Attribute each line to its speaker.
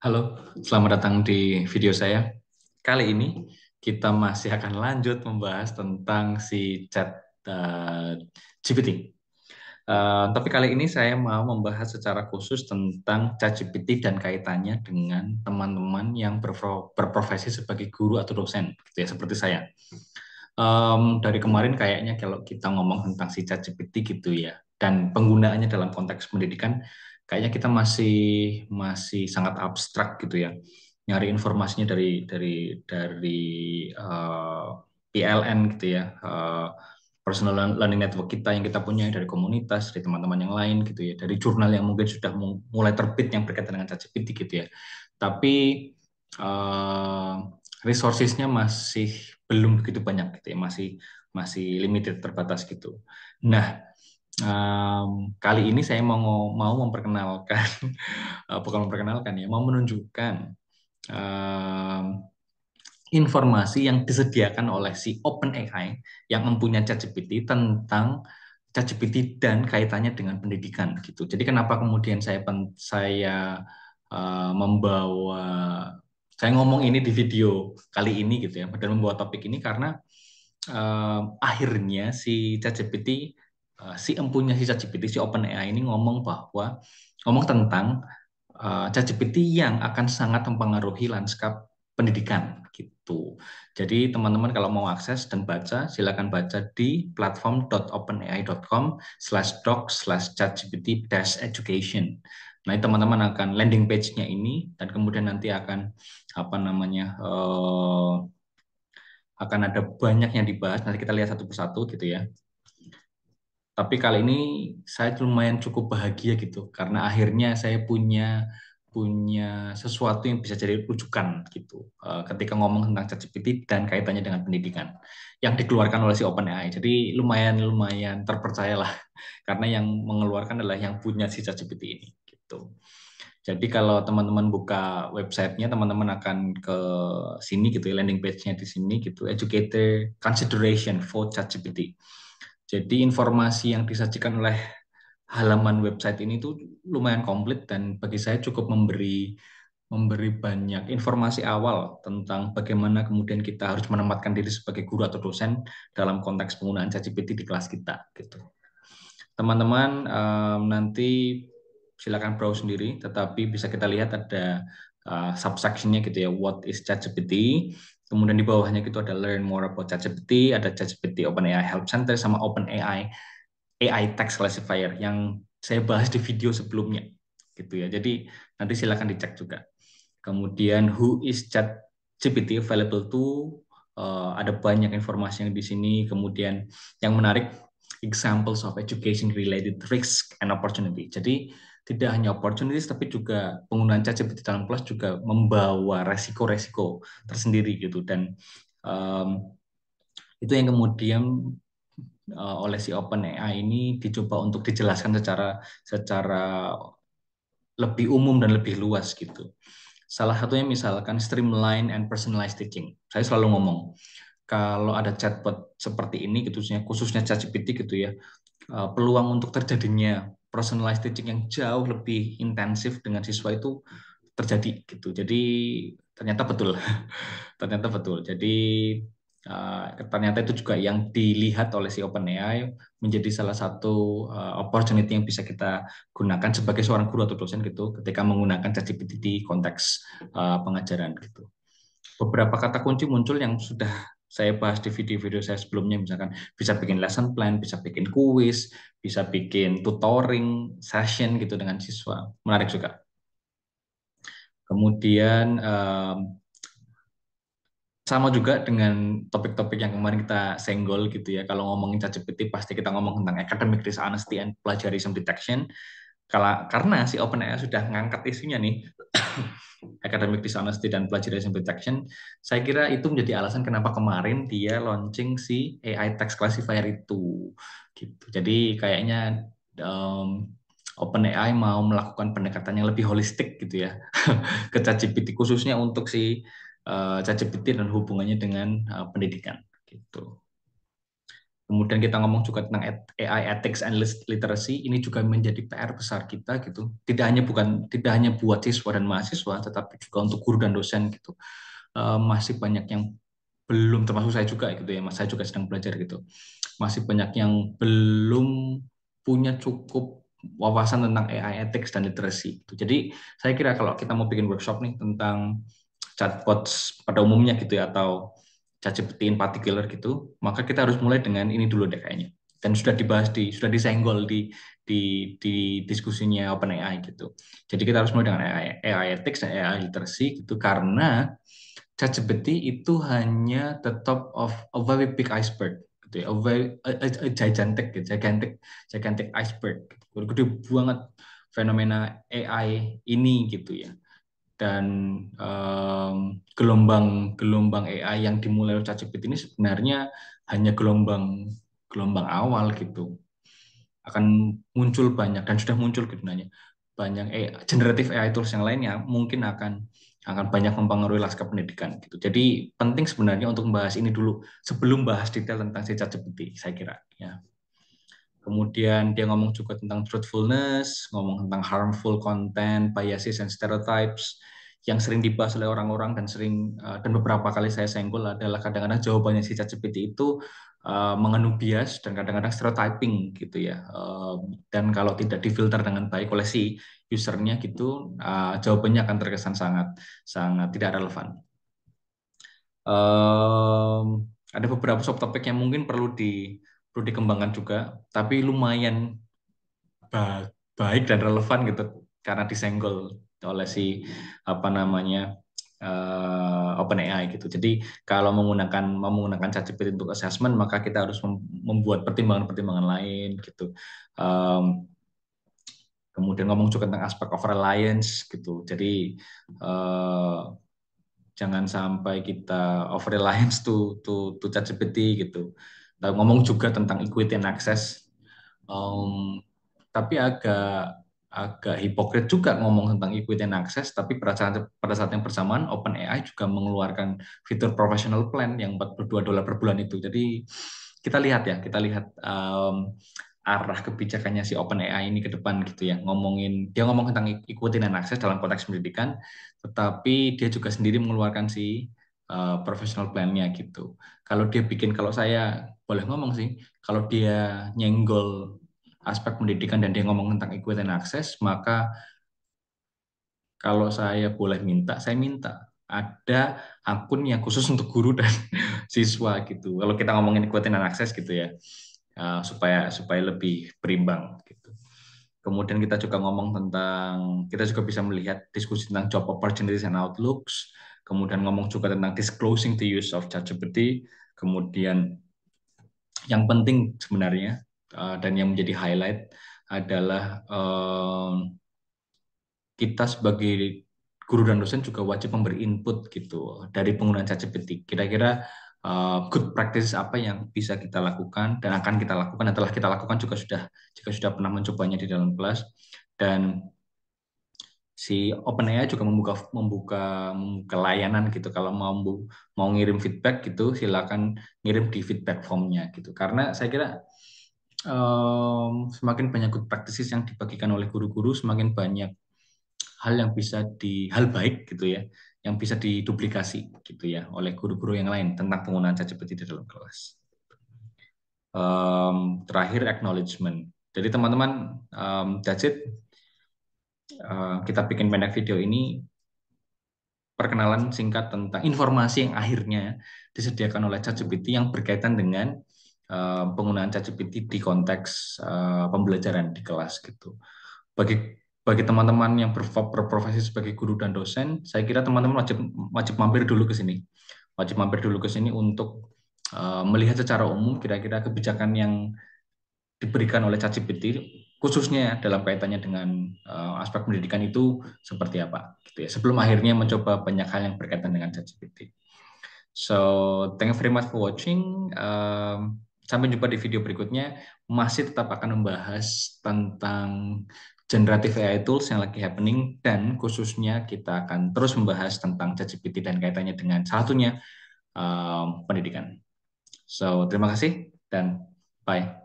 Speaker 1: Halo, selamat datang di video saya. Kali ini kita masih akan lanjut membahas tentang si chat uh, eh, GPT. Uh, eh, tapi kali ini saya mau membahas secara khusus tentang chat GPT dan kaitannya dengan teman-teman yang berprofesi sebagai guru atau dosen, gitu ya, seperti saya. Um, dari kemarin kayaknya kalau kita ngomong tentang si chat GPT gitu ya, dan penggunaannya dalam konteks pendidikan, kayaknya kita masih masih sangat abstrak gitu ya nyari informasinya dari dari dari uh, eh, PLN gitu ya uh, personal learning network kita yang kita punya dari komunitas dari teman-teman yang lain gitu ya dari jurnal yang mungkin sudah mulai terbit yang berkaitan dengan ChatGPT gitu ya tapi uh, resourcesnya masih belum begitu banyak gitu ya masih masih limited terbatas gitu nah um, kali ini saya mau mau memperkenalkan eh, bukan memperkenalkan ya mau menunjukkan um, informasi yang disediakan oleh si OpenAI yang mempunyai ChatGPT tentang ChatGPT dan kaitannya dengan pendidikan gitu. Jadi kenapa kemudian saya saya uh, membawa saya ngomong ini di video kali ini gitu ya dan membawa topik ini karena uh, akhirnya si ChatGPT Eh, si empunya si ChatGPT si OpenAI ini ngomong bahwa ngomong tentang uh, ChatGPT yang akan sangat mempengaruhi lanskap pendidikan gitu. Jadi teman-teman kalau mau akses dan baca silakan baca di platform.openai.com docs doc chatgpt education. Nah teman-teman akan landing page-nya ini dan kemudian nanti akan apa namanya uh, akan ada banyak yang dibahas. Nanti kita lihat satu persatu gitu ya. Tapi kali ini saya lumayan cukup bahagia gitu karena akhirnya saya punya punya sesuatu yang bisa jadi rujukan gitu eh, ketika ngomong tentang ChatGPT dan kaitannya dengan pendidikan yang dikeluarkan oleh si OpenAI. Jadi lumayan lumayan terpercayalah karena yang mengeluarkan adalah yang punya si ChatGPT ini gitu. Jadi kalau teman-teman buka websitenya, teman-teman akan ke sini gitu, ya, landing page-nya di sini gitu, educator consideration for ChatGPT. Jadi informasi yang disajikan oleh halaman website ini tuh lumayan komplit dan bagi saya cukup memberi memberi banyak informasi awal tentang bagaimana kemudian kita harus menempatkan diri sebagai guru atau dosen dalam konteks penggunaan ChatGPT di kelas kita gitu. Teman-teman nanti silakan browse sendiri, tetapi bisa kita lihat ada uh, subsectionnya gitu ya, what is ChatGPT. Kemudian di bawahnya itu ada learn more about ChatGPT, ada ChatGPT OpenAI Help Center sama OpenAI AI Text Classifier yang saya bahas di video sebelumnya gitu ya. Jadi nanti silakan dicek juga. Kemudian who is ChatGPT available to uh, ada banyak informasi yang di sini. Kemudian yang menarik examples of education related risk and opportunity. Jadi tidak hanya opportunities tapi juga penggunaan ChatGPT dalam kelas juga membawa resiko-resiko tersendiri gitu dan um, itu yang kemudian uh, oleh si OpenAI ini dicoba untuk dijelaskan secara secara lebih umum dan lebih luas gitu. Salah satunya misalkan streamline and personalized teaching. Saya selalu ngomong kalau ada chatbot seperti ini gitu, khususnya khususnya ChatGPT gitu ya, ehm, peluang untuk terjadinya personalized teaching yang jauh lebih intensif dengan siswa itu terjadi gitu. Jadi ternyata betul, ternyata betul. Jadi Uh, ternyata itu juga yang dilihat oleh si OpenAI menjadi salah satu uh, opportunity yang bisa kita gunakan sebagai seorang guru atau dosen gitu ketika menggunakan ChatGPT di konteks uh, pengajaran gitu. Beberapa kata kunci muncul yang sudah saya bahas di video-video saya sebelumnya misalkan bisa bikin lesson plan, bisa bikin kuis, bisa bikin tutoring session gitu dengan siswa. Menarik juga. Kemudian sama juga dengan topik-topik yang kemarin kita senggol gitu ya. Kalau ngomongin ChatGPT pasti kita ngomong tentang academic dishonesty and plagiarism detection. Kalau karena si OpenAI sudah ngangkat isunya nih academic dishonesty dan plagiarism detection, saya kira itu menjadi alasan kenapa kemarin dia launching si AI text classifier itu. Gitu. Jadi kayaknya um, OpenAI mau melakukan pendekatan yang lebih holistik gitu ya ke ChatGPT khususnya untuk si uh, ChatGPT dan hubungannya dengan uh, pendidikan gitu. Kemudian kita ngomong juga tentang AI ethics and literacy, ini juga menjadi PR besar kita gitu. Tidak hanya bukan tidak hanya buat siswa dan mahasiswa, tetapi juga untuk guru dan dosen gitu. Eh, masih banyak yang belum termasuk saya juga gitu ya, mas saya juga sedang belajar gitu. Masih banyak yang belum punya cukup wawasan tentang AI ethics dan literacy. Gitu. Jadi saya kira kalau kita mau bikin workshop nih tentang chatbots pada umumnya gitu ya atau ChatGPT in particular gitu, maka kita harus mulai dengan ini dulu deh kayaknya. Dan sudah dibahas di sudah disenggol di di di diskusinya OpenAI gitu. Jadi kita harus mulai dengan AI, AI ethics dan AI literacy gitu karena ChatGPT itu hanya the top of a very big iceberg gitu ya, a, very, a, a, a gigantic gitu, gigantic gigantic iceberg. Gitu. Gede banget fenomena AI ini gitu ya dan gelombang-gelombang um, AI yang dimulai oleh ChatGPT ini sebenarnya hanya gelombang gelombang awal gitu akan muncul banyak dan sudah muncul gitu nanya banyak AI, generatif AI tools yang lainnya mungkin akan akan banyak mempengaruhi laskar pendidikan gitu. Jadi penting sebenarnya untuk membahas ini dulu sebelum bahas detail tentang si ChatGPT saya kira ya. Kemudian dia ngomong juga tentang truthfulness, ngomong tentang harmful content, biases and stereotypes yang sering dibahas oleh orang-orang dan sering eh, dan beberapa kali saya senggol adalah kadang-kadang jawabannya si ChatGPT itu eh, mengandung bias dan kadang-kadang stereotyping gitu ya. Eh, dan kalau tidak difilter dengan baik oleh si usernya gitu, jawabannya akan terkesan sangat sangat tidak relevan. ada beberapa subtopik yang mungkin perlu di perlu dikembangkan juga tapi lumayan ba baik dan relevan gitu karena disenggol oleh si apa namanya uh, OpenAI gitu. Jadi kalau menggunakan menggunakan ChatGPT untuk assessment maka kita harus membuat pertimbangan-pertimbangan lain gitu. Um, kemudian ngomong juga tentang aspek of reliance gitu. Jadi uh, jangan sampai kita over reliance to to to ChatGPT gitu ngomong juga tentang equity and access. Um, tapi agak agak hipokrit juga ngomong tentang equity and access, tapi pada saat, pada saat yang bersamaan OpenAI juga mengeluarkan fitur professional plan yang 42 dolar per bulan itu. Jadi kita lihat ya, kita lihat um, arah kebijakannya si OpenAI ini ke depan gitu ya. Ngomongin dia ngomong tentang equity and access dalam konteks pendidikan, tetapi dia juga sendiri mengeluarkan si Eh, professional plan-nya gitu. Kalau dia bikin, kalau saya boleh ngomong sih, kalau dia nyenggol aspek pendidikan dan dia ngomong tentang equity and access, maka kalau saya boleh minta, saya minta ada akun yang khusus untuk guru dan siswa gitu. Kalau kita ngomongin equity and access gitu ya, eh, supaya supaya lebih berimbang gitu. Kemudian kita juga ngomong tentang kita juga bisa melihat diskusi tentang job opportunities and outlooks, kemudian ngomong juga tentang disclosing the use of ChatGPT, kemudian yang penting sebenarnya eh, dan yang menjadi highlight adalah eh, kita sebagai guru dan dosen juga wajib memberi input gitu dari penggunaan ChatGPT. Kira-kira eh, good practice apa yang bisa kita lakukan dan akan kita lakukan dan telah kita lakukan juga sudah jika sudah pernah mencobanya di dalam kelas dan si OpenAI juga membuka membuka membuka layanan gitu kalau mau mau ngirim feedback gitu silakan ngirim di feedback formnya gitu karena saya kira um, semakin banyak good practices yang dibagikan oleh guru-guru semakin banyak hal yang bisa di hal baik gitu ya yang bisa diduplikasi gitu ya oleh guru-guru yang lain tentang penggunaan ChatGPT di dalam kelas. Um, terakhir acknowledgement. Jadi teman-teman um, that's it Eh, kita bikin pendek video ini perkenalan singkat tentang informasi yang akhirnya disediakan oleh ChatGPT yang berkaitan dengan uh, penggunaan ChatGPT di konteks uh, pembelajaran di kelas gitu. Bagi bagi teman-teman yang berprofesi sebagai guru dan dosen, saya kira teman-teman wajib wajib mampir dulu ke sini. Wajib mampir dulu ke sini untuk uh, melihat secara umum kira-kira kebijakan yang diberikan oleh ChatGPT khususnya ya, dalam kaitannya dengan uh, aspek pendidikan itu seperti apa gitu ya sebelum akhirnya mencoba banyak hal yang berkaitan dengan ChatGPT. So thank you very much for watching. Um, sampai jumpa di video berikutnya masih tetap akan membahas tentang generative AI tools yang lagi happening dan khususnya kita akan terus membahas tentang ChatGPT dan kaitannya dengan salah satunya um, pendidikan. So terima kasih dan bye.